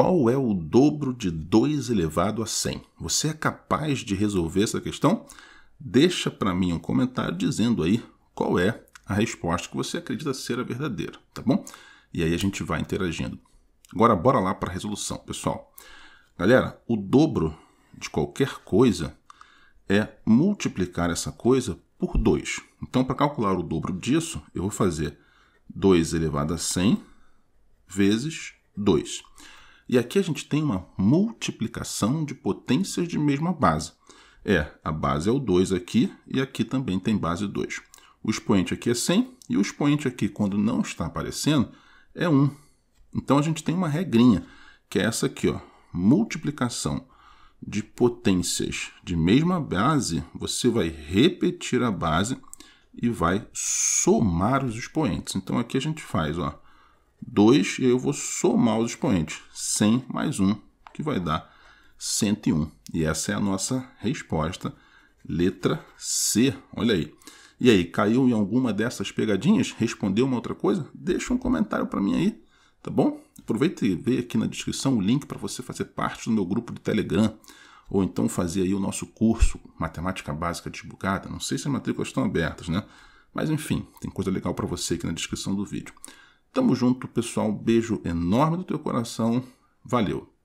qual é o dobro de 2 elevado a 100? Você é capaz de resolver essa questão? Deixa para mim um comentário dizendo aí qual é a resposta que você acredita ser a verdadeira, tá bom? E aí a gente vai interagindo. Agora bora lá para a resolução, pessoal. Galera, o dobro de qualquer coisa é multiplicar essa coisa por 2. Então, para calcular o dobro disso, eu vou fazer 2 elevado a 100 vezes 2. E aqui a gente tem uma multiplicação de potências de mesma base. É, a base é o 2 aqui e aqui também tem base 2. O expoente aqui é 100 e o expoente aqui, quando não está aparecendo, é 1. Então a gente tem uma regrinha, que é essa aqui, ó, multiplicação de potências de mesma base, você vai repetir a base e vai somar os expoentes. Então aqui a gente faz, ó, 2, e eu vou somar os expoentes. 100 mais 1, que vai dar 101. E essa é a nossa resposta, letra C. Olha aí. E aí, caiu em alguma dessas pegadinhas? Respondeu uma outra coisa? Deixa um comentário para mim aí, tá bom? Aproveita e vê aqui na descrição o link para você fazer parte do meu grupo de Telegram, ou então fazer aí o nosso curso Matemática Básica Desbugada. Não sei se as matrículas estão abertas, né? Mas enfim, tem coisa legal para você aqui na descrição do vídeo. Tamo junto, pessoal. Um beijo enorme do teu coração. Valeu!